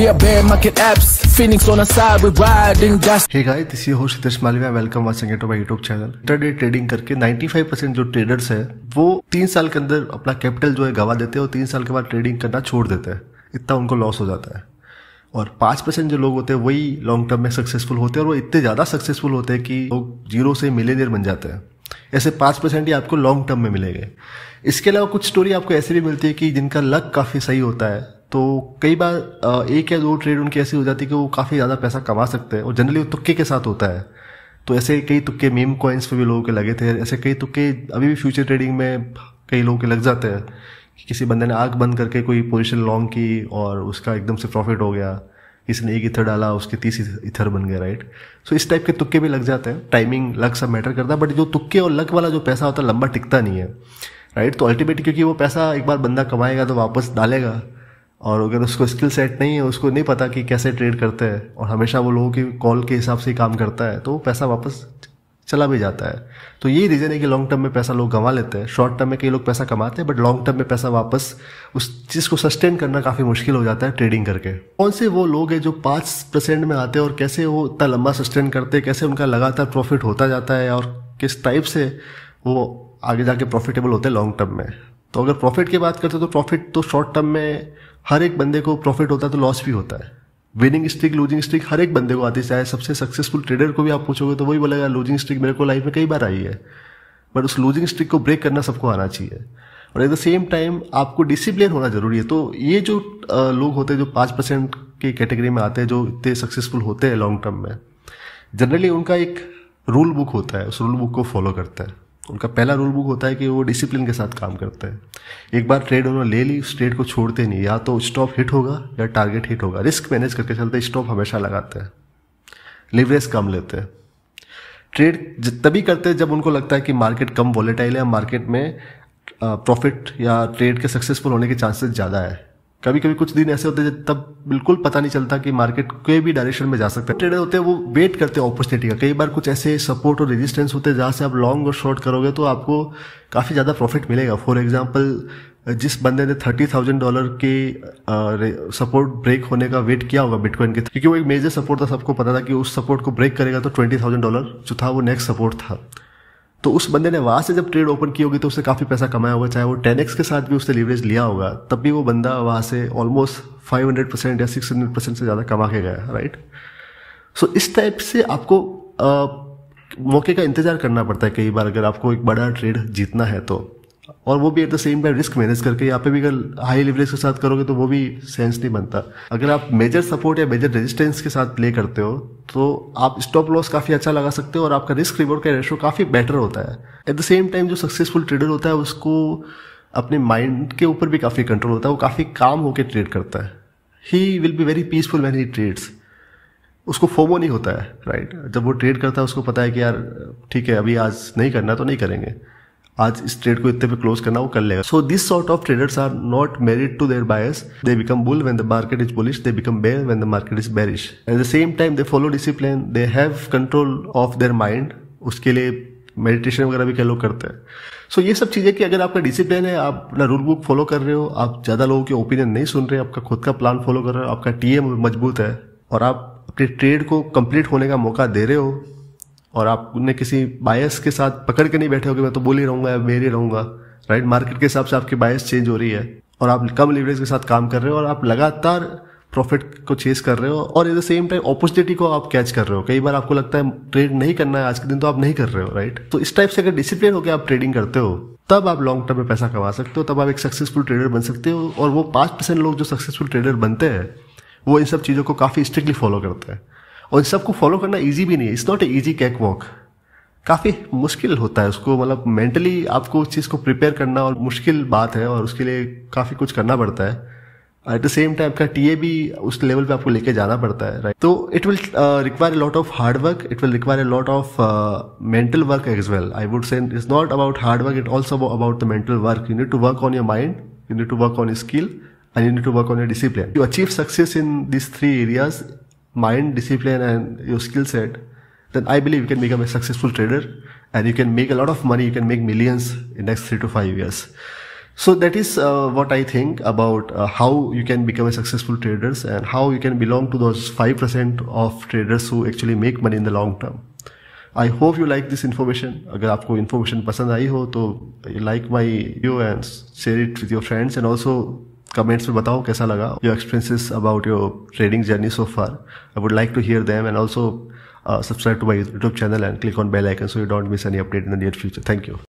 We are bear market apps, intraday trading करके 95% जो traders है वो तीन साल के अंदर अपना कैपिटल जो है गवा देते हैं और तीन साल के बाद ट्रेडिंग करना छोड़ देते हैं इतना उनको लॉस हो जाता है और पांच परसेंट जो लोग होते हैं वही लॉन्ग टर्म में सक्सेसफुल होते हैं और वो इतने ज़्यादा सक्सेसफुल होते हैं कि लोग जीरो से मिलेनियर बन जाते हैं ऐसे पांच परसेंट ही आपको लॉन्ग टर्म में मिलेंगे इसके अलावा कुछ स्टोरी आपको ऐसे भी मिलती है कि जिनका लक काफ़ी सही होता है तो कई बार एक या दो ट्रेड उनकी ऐसी हो जाती है कि वो काफ़ी ज़्यादा पैसा कमा सकते हैं और जनरली वो तुक्के के साथ होता है तो ऐसे कई तुक्के मीम कॉइन्स पर भी लोगों के लगे थे ऐसे कई तुक्के अभी भी फ्यूचर ट्रेडिंग में कई लोगों के लग जाते हैं कि किसी बंदे ने आग बंद करके कोई पोजिशन लॉन्ग की और उसका एकदम से प्रॉफिट हो गया किसी ने एक इथर डाला उसके तीस इथर बन गया राइट सो इस टाइप के तुक्के भी लग जाते हैं टाइमिंग लक सब मैटर करता है बट जो तुक्के और लक वाला जो पैसा होता है लंबा टिकता नहीं है राइट तो अल्टीमेटली क्योंकि वो पैसा एक बार बंदा कमाएगा तो वापस डालेगा और अगर उसको स्किल सेट नहीं है उसको नहीं पता कि कैसे ट्रेड करते हैं और हमेशा वो लोगों के कॉल के हिसाब से काम करता है तो वो पैसा वापस चला भी जाता है तो यही रीज़न है कि लॉन्ग टर्म में पैसा लोग गंवा लेते हैं शॉर्ट टर्म में कई लोग पैसा कमाते हैं बट लॉन्ग टर्म में पैसा वापस उस चीज़ को सस्टेन करना काफ़ी मुश्किल हो जाता है ट्रेडिंग करके कौन से वो लोग हैं जो पाँच परसेंट में आते हैं और कैसे वो इतना लंबा सस्टेन करते हैं कैसे उनका लगातार प्रॉफिट होता जाता है और किस टाइप से वो आगे जाके प्रॉफिटेबल होते हैं लॉन्ग टर्म में तो अगर प्रॉफिट की बात करते हैं तो प्रॉफिट तो शॉर्ट टर्म में हर एक बंदे को प्रॉफिट होता है तो लॉस भी होता है विनिंग स्ट्रिक लूजिंग स्ट्रिक हर एक बंदे को आती है चाहे सबसे सक्सेसफुल ट्रेडर को भी आप पूछोगे तो वही बोलेगा लूजिंग स्ट्रिक मेरे को लाइफ में कई बार आई है बट उस लूजिंग स्ट्रिक को ब्रेक करना सबको आना चाहिए और एट द सेम टाइम आपको डिसिप्लिन होना जरूरी है तो ये जो लोग होते हैं जो पाँच परसेंट की कैटेगरी में आते हैं जो इतने सक्सेसफुल होते हैं लॉन्ग टर्म में जनरली उनका एक रूल बुक होता है उस रूल बुक को फॉलो करता है उनका पहला रूल बुक होता है कि वो डिसिप्लिन के साथ काम करते हैं एक बार ट्रेड उन्होंने ले ली उस ट्रेड को छोड़ते नहीं या तो स्टॉप हिट होगा या टारगेट हिट होगा रिस्क मैनेज करके चलते स्टॉप हमेशा लगाते हैं लिवरेज कम लेते हैं ट्रेड तभी करते हैं जब उनको लगता है कि मार्केट कम वॉलेटाइल है मार्केट में प्रॉफिट या ट्रेड के सक्सेसफुल होने के चांसेस ज़्यादा है कभी कभी कुछ दिन ऐसे होते हैं तब बिल्कुल पता नहीं चलता कि मार्केट कोई भी डायरेक्शन में जा सकता है ट्रेडर होते हैं वो वेट करते हैं अपॉर्चुनिटी का कई बार कुछ ऐसे सपोर्ट और रेजिस्टेंस होते हैं जहाँ से आप लॉन्ग और शॉर्ट करोगे तो आपको काफ़ी ज़्यादा प्रॉफिट मिलेगा फॉर एग्जाम्पल जिस बंदे ने थर्टी थाउजेंड डॉलर के सपोर्ट ब्रेक होने का वेट किया होगा बिटकॉइन के क्योंकि वो एक मेजर सपोर्ट था सबको पता था कि उस सपोर्ट को ब्रेक करेगा तो ट्वेंटी थाउजेंड डॉलर जो था वो नेक्स्ट सपोर्ट था तो उस बंदे ने वहां से जब ट्रेड ओपन की होगी तो उसने काफी पैसा कमाया होगा चाहे वो टेन के साथ भी उसने लीवरेज लिया होगा तब भी वो बंदा वहां से ऑलमोस्ट 500 परसेंट या 600 परसेंट से ज़्यादा कमा के गया राइट सो so, इस टाइप से आपको आ, मौके का इंतजार करना पड़ता है कई बार अगर आपको एक बड़ा ट्रेड जीतना है तो और वो भी at the same time risk manage करके यहाँ पे भी अगर हाई लेवरेज के साथ करोगे तो वो भी सेंस नहीं बनता अगर आप मेजर सपोर्ट या मेजर रेजिस्टेंस के साथ प्ले करते हो तो आप स्टॉप लॉस काफ़ी अच्छा लगा सकते हो और आपका रिस्क रिवॉर्ड का रेशो काफ़ी बेटर होता है एट द सेम टाइम जो सक्सेसफुल ट्रेडर होता है उसको अपने माइंड के ऊपर भी काफ़ी कंट्रोल होता है वो काफ़ी काम होकर ट्रेड करता है he will be very peaceful when he trades उसको फोमो नहीं होता है राइट right? जब वो ट्रेड करता है उसको पता है कि यार ठीक है अभी आज नहीं करना तो नहीं करेंगे आज इस ट्रेड को इतने पे क्लोज करना वो कर लेगा so this sort of traders are not married to their bias they become bull when the market is bullish they become bear when the market is bearish at the same time they follow discipline they have control of their mind उसके लिए meditation वगैरह भी क्या लोग करते हैं सो so, ये सब चीज़ें कि अगर आपका डिसिप्लिन है आप अपना रूल बुक फॉलो कर रहे हो आप ज़्यादा लोगों के ओपिनियन नहीं सुन रहे आपका खुद का प्लान फॉलो कर रहे हो आपका टीएम मजबूत है और आप अपने ट्रेड को कंप्लीट होने का मौका दे रहे हो और आपने किसी बायस के साथ पकड़ के नहीं बैठे होगे मैं तो बोल ही रहूंगा या बेर ही रहूंगा राइट मार्केट के हिसाब से आपकी बायस चेंज हो रही है और आप कम लिवरेज के साथ काम कर रहे हो और आप लगातार प्रॉफिट को चेस कर रहे हो और at the same time opportunity को आप कैच कर रहे हो कई बार आपको लगता है ट्रेड नहीं करना है आज के दिन तो आप नहीं कर रहे हो राइट तो इस टाइप से अगर डिसिप्लिन होकर आप ट्रेडिंग करते हो तब आप लॉन्ग टर्म में पैसा कमा सकते हो तब आप एक सक्सेसफुल ट्रेडर बन सकते हो और वो पाँच परसेंट लोग जो सक्सेसफुल ट्रेडर बनते हैं वो इन सब चीज़ों को काफ़ी स्ट्रिक्टली फॉलो करते हैं और सबको फॉलो करना ईजी भी नहीं है it's not a easy cake walk काफ़ी मुश्किल होता है उसको मतलब मेंटली आपको उस चीज़ को प्रिपेयर करना और मुश्किल बात है और उसके लिए काफ़ी कुछ करना पड़ता है एट द सेम टाइम का टीए भी उस लेवल पे आपको लेके जाना पड़ता है राइट तो it will require lot of hard work it will require lot of mental work as well I would say it's not about hard work it also about the mental work you need to work on your mind you need to work on skill and you need to work on your discipline you achieve success in this three areas mind discipline and your skill set then i believe you can become a successful trader and you can make a lot of money you can make millions in next 3 to 5 years so that is uh, what i think about uh, how you can become a successful traders and how you can belong to those 5% of traders who actually make money in the long term I hope you like this information. अगर आपको information पसंद आई हो तो like my you and share it with your friends and also. Comments में बताओ कैसा लगा your experiences about your trading journey so far I would like to hear them and also subscribe to my YouTube channel and click on bell icon so you don't miss any update in the near future thank you